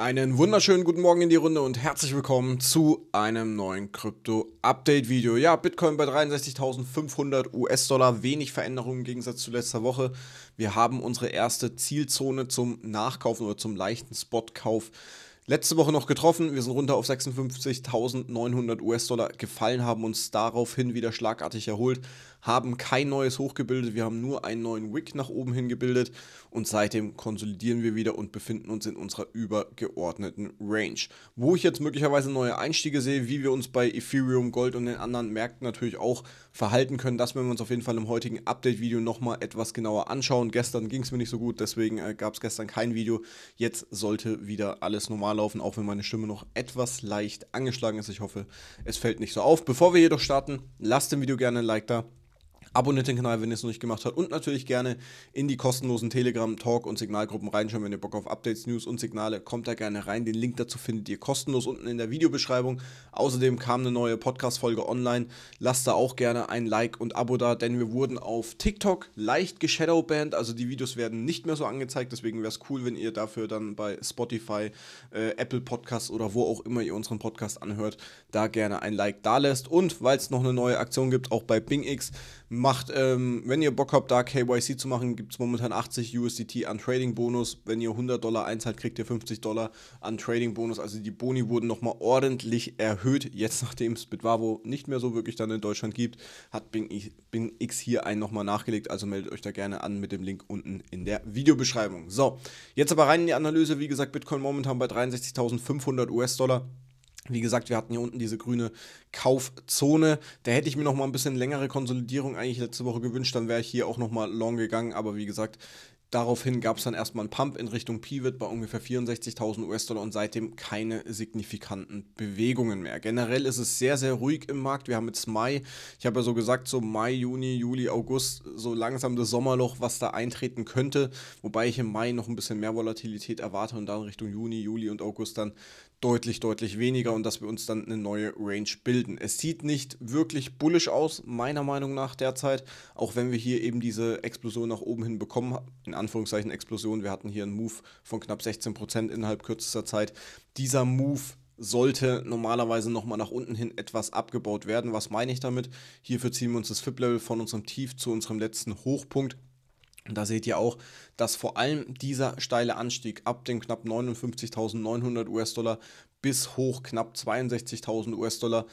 Einen wunderschönen guten Morgen in die Runde und herzlich willkommen zu einem neuen Krypto-Update-Video. Ja, Bitcoin bei 63.500 US-Dollar, wenig Veränderungen im Gegensatz zu letzter Woche. Wir haben unsere erste Zielzone zum Nachkaufen oder zum leichten Spotkauf Letzte Woche noch getroffen, wir sind runter auf 56.900 US-Dollar gefallen, haben uns daraufhin wieder schlagartig erholt, haben kein neues Hoch gebildet, wir haben nur einen neuen Wick nach oben hin gebildet und seitdem konsolidieren wir wieder und befinden uns in unserer übergeordneten Range. Wo ich jetzt möglicherweise neue Einstiege sehe, wie wir uns bei Ethereum, Gold und den anderen Märkten natürlich auch verhalten können. Das werden wir uns auf jeden Fall im heutigen Update-Video nochmal etwas genauer anschauen. Gestern ging es mir nicht so gut, deswegen äh, gab es gestern kein Video. Jetzt sollte wieder alles normal laufen, auch wenn meine Stimme noch etwas leicht angeschlagen ist. Ich hoffe, es fällt nicht so auf. Bevor wir jedoch starten, lasst dem Video gerne ein Like da. Abonniert den Kanal, wenn ihr es noch nicht gemacht habt. Und natürlich gerne in die kostenlosen Telegram, Talk und Signalgruppen reinschauen, wenn ihr Bock auf Updates, News und Signale, kommt da gerne rein. Den Link dazu findet ihr kostenlos unten in der Videobeschreibung. Außerdem kam eine neue Podcast-Folge online. Lasst da auch gerne ein Like und Abo da, denn wir wurden auf TikTok leicht geshadowbanned. Also die Videos werden nicht mehr so angezeigt. Deswegen wäre es cool, wenn ihr dafür dann bei Spotify, äh, Apple Podcasts oder wo auch immer ihr unseren Podcast anhört, da gerne ein Like da lässt. Und weil es noch eine neue Aktion gibt, auch bei BingX, macht Macht, ähm, wenn ihr Bock habt, da KYC zu machen, gibt es momentan 80 USDT an Trading Bonus. Wenn ihr 100 Dollar einzahlt, kriegt ihr 50 Dollar an Trading Bonus. Also die Boni wurden nochmal ordentlich erhöht. Jetzt, nachdem es Bitwavo nicht mehr so wirklich dann in Deutschland gibt, hat Bing, X hier einen nochmal nachgelegt. Also meldet euch da gerne an mit dem Link unten in der Videobeschreibung. So, jetzt aber rein in die Analyse. Wie gesagt, Bitcoin momentan bei 63.500 US-Dollar. Wie gesagt, wir hatten hier unten diese grüne Kaufzone. Da hätte ich mir noch mal ein bisschen längere Konsolidierung eigentlich letzte Woche gewünscht. Dann wäre ich hier auch noch mal long gegangen. Aber wie gesagt, Daraufhin gab es dann erstmal einen Pump in Richtung Pivot bei ungefähr 64.000 US-Dollar und seitdem keine signifikanten Bewegungen mehr. Generell ist es sehr, sehr ruhig im Markt. Wir haben jetzt Mai, ich habe ja so gesagt, so Mai, Juni, Juli, August, so langsam das Sommerloch, was da eintreten könnte. Wobei ich im Mai noch ein bisschen mehr Volatilität erwarte und dann Richtung Juni, Juli und August dann deutlich, deutlich weniger und dass wir uns dann eine neue Range bilden. Es sieht nicht wirklich bullisch aus, meiner Meinung nach derzeit, auch wenn wir hier eben diese Explosion nach oben hin bekommen, in Anführungszeichen Explosion, wir hatten hier einen Move von knapp 16% innerhalb kürzester Zeit. Dieser Move sollte normalerweise nochmal nach unten hin etwas abgebaut werden. Was meine ich damit? Hierfür ziehen wir uns das FIP-Level von unserem Tief zu unserem letzten Hochpunkt da seht ihr auch, dass vor allem dieser steile Anstieg ab den knapp 59.900 US-Dollar bis hoch knapp 62.000 US-Dollar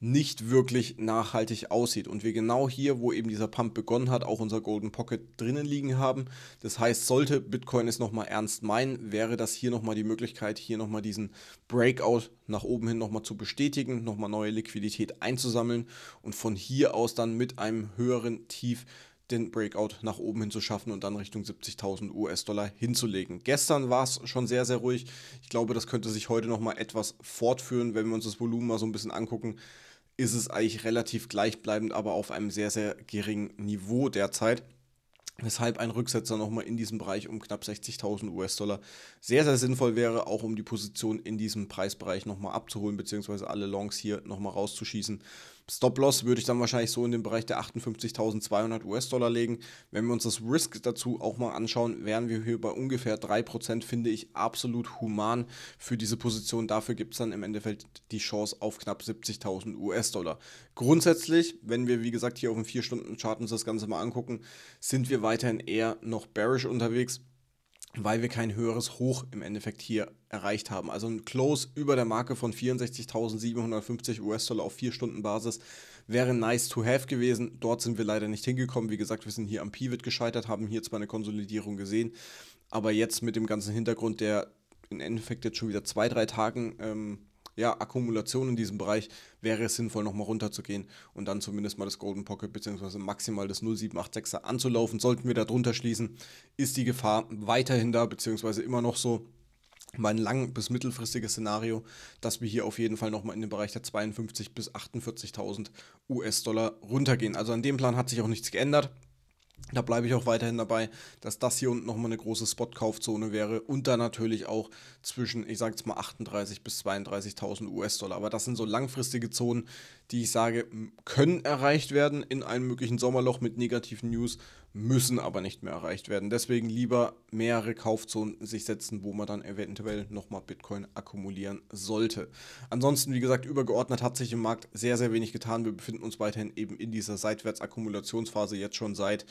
nicht wirklich nachhaltig aussieht. Und wir genau hier, wo eben dieser Pump begonnen hat, auch unser Golden Pocket drinnen liegen haben. Das heißt, sollte Bitcoin es nochmal ernst meinen, wäre das hier nochmal die Möglichkeit, hier nochmal diesen Breakout nach oben hin nochmal zu bestätigen, nochmal neue Liquidität einzusammeln und von hier aus dann mit einem höheren Tief den Breakout nach oben hin zu schaffen und dann Richtung 70.000 US-Dollar hinzulegen. Gestern war es schon sehr, sehr ruhig. Ich glaube, das könnte sich heute nochmal etwas fortführen, wenn wir uns das Volumen mal so ein bisschen angucken ist es eigentlich relativ gleichbleibend, aber auf einem sehr, sehr geringen Niveau derzeit. Weshalb ein Rücksetzer nochmal in diesem Bereich um knapp 60.000 US-Dollar sehr, sehr sinnvoll wäre, auch um die Position in diesem Preisbereich nochmal abzuholen, beziehungsweise alle Longs hier nochmal rauszuschießen Stop-Loss würde ich dann wahrscheinlich so in den Bereich der 58.200 US-Dollar legen. Wenn wir uns das Risk dazu auch mal anschauen, wären wir hier bei ungefähr 3%, finde ich absolut human für diese Position. Dafür gibt es dann im Endeffekt die Chance auf knapp 70.000 US-Dollar. Grundsätzlich, wenn wir wie gesagt hier auf dem 4-Stunden-Chart uns das Ganze mal angucken, sind wir weiterhin eher noch bearish unterwegs weil wir kein höheres Hoch im Endeffekt hier erreicht haben. Also ein Close über der Marke von 64.750 US-Dollar auf 4-Stunden-Basis wäre nice to have gewesen. Dort sind wir leider nicht hingekommen. Wie gesagt, wir sind hier am Pivot gescheitert, haben hier zwar eine Konsolidierung gesehen, aber jetzt mit dem ganzen Hintergrund, der im Endeffekt jetzt schon wieder zwei, drei Tagen ähm, ja, Akkumulation in diesem Bereich, wäre es sinnvoll, nochmal runterzugehen und dann zumindest mal das Golden Pocket bzw. maximal das 0786er anzulaufen. Sollten wir da drunter schließen, ist die Gefahr weiterhin da, bzw. immer noch so mein lang- bis mittelfristiges Szenario, dass wir hier auf jeden Fall nochmal in den Bereich der 52.000 bis 48.000 US-Dollar runtergehen. Also an dem Plan hat sich auch nichts geändert. Da bleibe ich auch weiterhin dabei, dass das hier unten nochmal eine große Spot-Kaufzone wäre und dann natürlich auch zwischen, ich sage jetzt mal 38.000 bis 32.000 US-Dollar. Aber das sind so langfristige Zonen, die ich sage, können erreicht werden in einem möglichen Sommerloch mit negativen News, müssen aber nicht mehr erreicht werden. Deswegen lieber mehrere Kaufzonen sich setzen, wo man dann eventuell nochmal Bitcoin akkumulieren sollte. Ansonsten, wie gesagt, übergeordnet hat sich im Markt sehr, sehr wenig getan. Wir befinden uns weiterhin eben in dieser Seitwärtsakkumulationsphase jetzt schon seit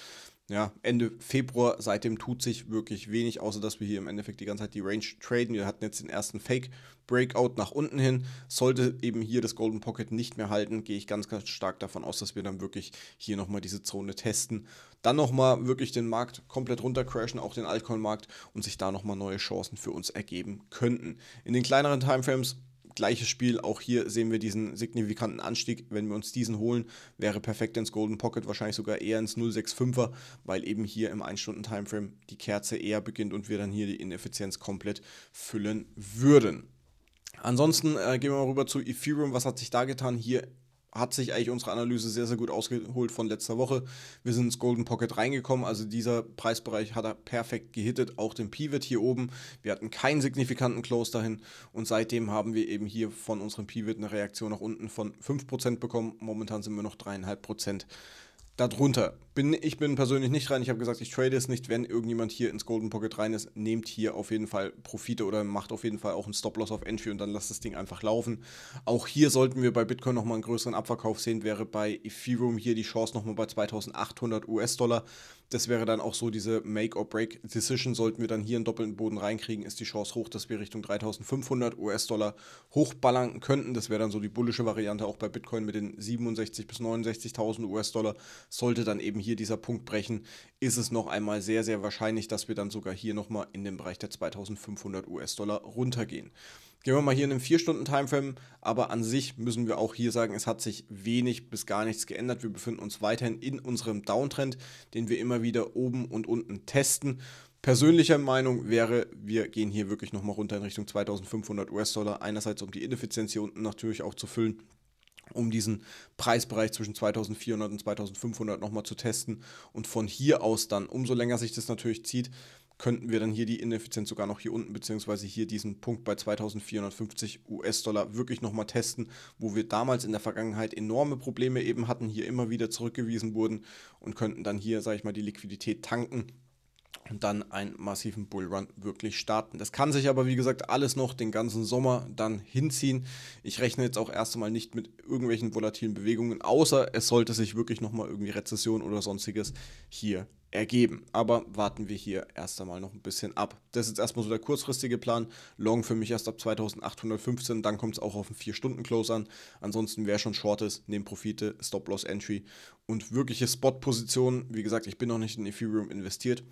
ja, Ende Februar, seitdem tut sich wirklich wenig, außer dass wir hier im Endeffekt die ganze Zeit die Range traden. Wir hatten jetzt den ersten Fake-Breakout nach unten hin. Sollte eben hier das Golden Pocket nicht mehr halten, gehe ich ganz, ganz stark davon aus, dass wir dann wirklich hier nochmal diese Zone testen. Dann nochmal wirklich den Markt komplett runter crashen, auch den Altcoin-Markt und sich da nochmal neue Chancen für uns ergeben könnten. In den kleineren Timeframes Gleiches Spiel, auch hier sehen wir diesen signifikanten Anstieg. Wenn wir uns diesen holen, wäre perfekt ins Golden Pocket, wahrscheinlich sogar eher ins 065er, weil eben hier im 1-Stunden-Timeframe die Kerze eher beginnt und wir dann hier die Ineffizienz komplett füllen würden. Ansonsten äh, gehen wir mal rüber zu Ethereum. Was hat sich da getan? Hier hat sich eigentlich unsere Analyse sehr, sehr gut ausgeholt von letzter Woche. Wir sind ins Golden Pocket reingekommen, also dieser Preisbereich hat er perfekt gehittet, auch den Pivot hier oben. Wir hatten keinen signifikanten Close dahin und seitdem haben wir eben hier von unserem Pivot eine Reaktion nach unten von 5% bekommen. Momentan sind wir noch 3,5% darunter. Bin, ich bin persönlich nicht rein. Ich habe gesagt, ich trade es nicht, wenn irgendjemand hier ins Golden Pocket rein ist. Nehmt hier auf jeden Fall Profite oder macht auf jeden Fall auch einen Stop-Loss auf Entry und dann lasst das Ding einfach laufen. Auch hier sollten wir bei Bitcoin nochmal einen größeren Abverkauf sehen. Wäre bei Ethereum hier die Chance nochmal bei 2800 US-Dollar. Das wäre dann auch so diese Make-or-Break-Decision. Sollten wir dann hier einen doppelten Boden reinkriegen, ist die Chance hoch, dass wir Richtung 3500 US-Dollar hochballern könnten. Das wäre dann so die bullische Variante auch bei Bitcoin mit den 67.000 bis 69.000 US-Dollar. Sollte dann eben hier hier dieser Punkt brechen, ist es noch einmal sehr, sehr wahrscheinlich, dass wir dann sogar hier nochmal in den Bereich der 2500 US-Dollar runtergehen. Gehen wir mal hier in einem 4-Stunden-Timeframe, aber an sich müssen wir auch hier sagen, es hat sich wenig bis gar nichts geändert. Wir befinden uns weiterhin in unserem Downtrend, den wir immer wieder oben und unten testen. Persönlicher Meinung wäre, wir gehen hier wirklich nochmal runter in Richtung 2500 US-Dollar, einerseits um die Ineffizienz hier unten natürlich auch zu füllen um diesen Preisbereich zwischen 2400 und 2500 nochmal zu testen. Und von hier aus dann, umso länger sich das natürlich zieht, könnten wir dann hier die Ineffizienz sogar noch hier unten, beziehungsweise hier diesen Punkt bei 2450 US-Dollar wirklich nochmal testen, wo wir damals in der Vergangenheit enorme Probleme eben hatten, hier immer wieder zurückgewiesen wurden und könnten dann hier, sage ich mal, die Liquidität tanken und dann einen massiven Bullrun wirklich starten. Das kann sich aber, wie gesagt, alles noch den ganzen Sommer dann hinziehen. Ich rechne jetzt auch erst einmal nicht mit irgendwelchen volatilen Bewegungen, außer es sollte sich wirklich nochmal irgendwie Rezession oder sonstiges hier ergeben. Aber warten wir hier erst einmal noch ein bisschen ab. Das ist jetzt erstmal so der kurzfristige Plan. Long für mich erst ab 2815, dann kommt es auch auf einen 4-Stunden-Close an. Ansonsten, wer schon Short ist, nehmt Profite, Stop-Loss-Entry und wirkliche Spot-Positionen. Wie gesagt, ich bin noch nicht in Ethereum investiert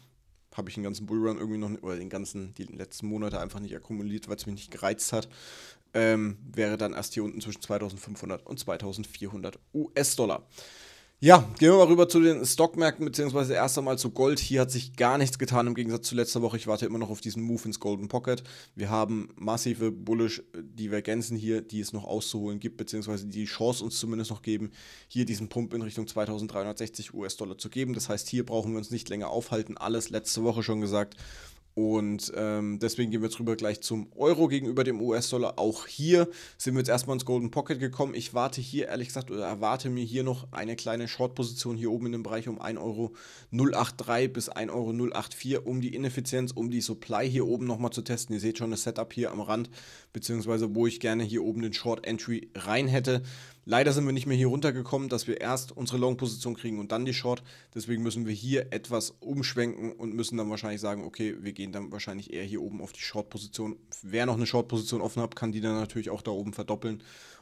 habe ich den ganzen Bullrun irgendwie noch, oder den ganzen, die letzten Monate einfach nicht akkumuliert, weil es mich nicht gereizt hat, ähm, wäre dann erst hier unten zwischen 2500 und 2400 US-Dollar. Ja, gehen wir mal rüber zu den Stockmärkten, beziehungsweise erst einmal zu Gold. Hier hat sich gar nichts getan im Gegensatz zu letzter Woche. Ich warte immer noch auf diesen Move ins Golden Pocket. Wir haben massive Bullish-Divergenzen äh, hier, die es noch auszuholen gibt, beziehungsweise die Chance uns zumindest noch geben, hier diesen Pump in Richtung 2360 US-Dollar zu geben. Das heißt, hier brauchen wir uns nicht länger aufhalten. Alles letzte Woche schon gesagt. Und ähm, deswegen gehen wir jetzt rüber gleich zum Euro gegenüber dem US-Dollar. Auch hier sind wir jetzt erstmal ins Golden Pocket gekommen. Ich warte hier ehrlich gesagt oder erwarte mir hier noch eine kleine Short-Position hier oben in dem Bereich um 1,083 Euro bis 1,084 Euro, um die Ineffizienz, um die Supply hier oben nochmal zu testen. Ihr seht schon das Setup hier am Rand, beziehungsweise wo ich gerne hier oben den Short-Entry rein hätte. Leider sind wir nicht mehr hier runtergekommen, dass wir erst unsere Long-Position kriegen und dann die Short. Deswegen müssen wir hier etwas umschwenken und müssen dann wahrscheinlich sagen, okay, wir gehen dann wahrscheinlich eher hier oben auf die Short-Position. Wer noch eine Short-Position offen hat, kann die dann natürlich auch da oben verdoppeln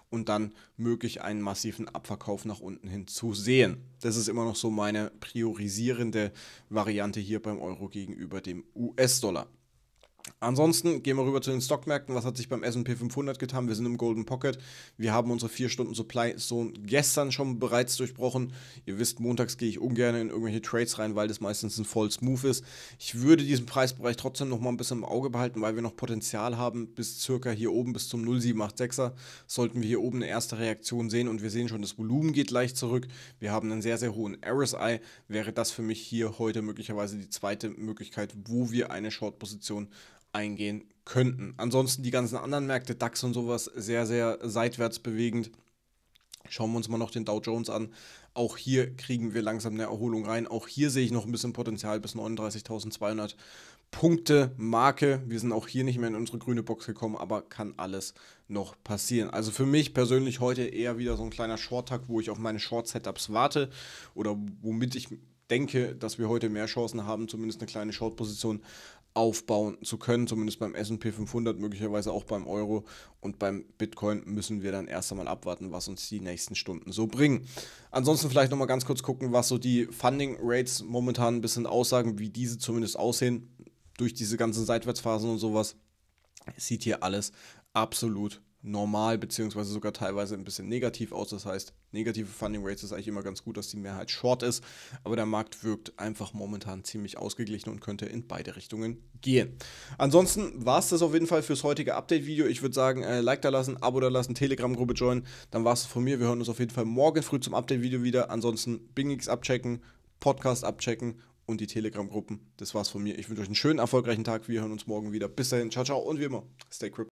und dann möglich einen massiven Abverkauf nach unten hin zu sehen. Das ist immer noch so meine priorisierende Variante hier beim Euro gegenüber dem US-Dollar. Ansonsten gehen wir rüber zu den Stockmärkten. Was hat sich beim SP 500 getan? Wir sind im Golden Pocket. Wir haben unsere 4-Stunden-Supply-Zone gestern schon bereits durchbrochen. Ihr wisst, montags gehe ich ungern in irgendwelche Trades rein, weil das meistens ein False Move ist. Ich würde diesen Preisbereich trotzdem noch mal ein bisschen im Auge behalten, weil wir noch Potenzial haben bis circa hier oben, bis zum 0786er. Sollten wir hier oben eine erste Reaktion sehen und wir sehen schon, das Volumen geht leicht zurück. Wir haben einen sehr, sehr hohen RSI. Wäre das für mich hier heute möglicherweise die zweite Möglichkeit, wo wir eine Short-Position haben eingehen könnten. Ansonsten die ganzen anderen Märkte, DAX und sowas, sehr, sehr seitwärts bewegend. Schauen wir uns mal noch den Dow Jones an. Auch hier kriegen wir langsam eine Erholung rein. Auch hier sehe ich noch ein bisschen Potenzial bis 39.200 Punkte Marke. Wir sind auch hier nicht mehr in unsere grüne Box gekommen, aber kann alles noch passieren. Also für mich persönlich heute eher wieder so ein kleiner Short-Tag, wo ich auf meine Short-Setups warte oder womit ich denke, dass wir heute mehr Chancen haben, zumindest eine kleine Short-Position aufbauen zu können, zumindest beim SP 500, möglicherweise auch beim Euro und beim Bitcoin müssen wir dann erst einmal abwarten, was uns die nächsten Stunden so bringen. Ansonsten vielleicht nochmal ganz kurz gucken, was so die Funding Rates momentan ein bisschen aussagen, wie diese zumindest aussehen. Durch diese ganzen Seitwärtsphasen und sowas sieht hier alles absolut normal, beziehungsweise sogar teilweise ein bisschen negativ aus. Das heißt, negative Funding Rates ist eigentlich immer ganz gut, dass die Mehrheit short ist, aber der Markt wirkt einfach momentan ziemlich ausgeglichen und könnte in beide Richtungen gehen. Ansonsten war es das auf jeden Fall fürs heutige Update-Video. Ich würde sagen, äh, Like da lassen, Abo da lassen, Telegram-Gruppe joinen. Dann war es von mir. Wir hören uns auf jeden Fall morgen früh zum Update-Video wieder. Ansonsten Bingix abchecken, Podcast abchecken und die Telegram-Gruppen. Das war's von mir. Ich wünsche euch einen schönen, erfolgreichen Tag. Wir hören uns morgen wieder. Bis dahin, ciao, ciao und wie immer, stay crypto.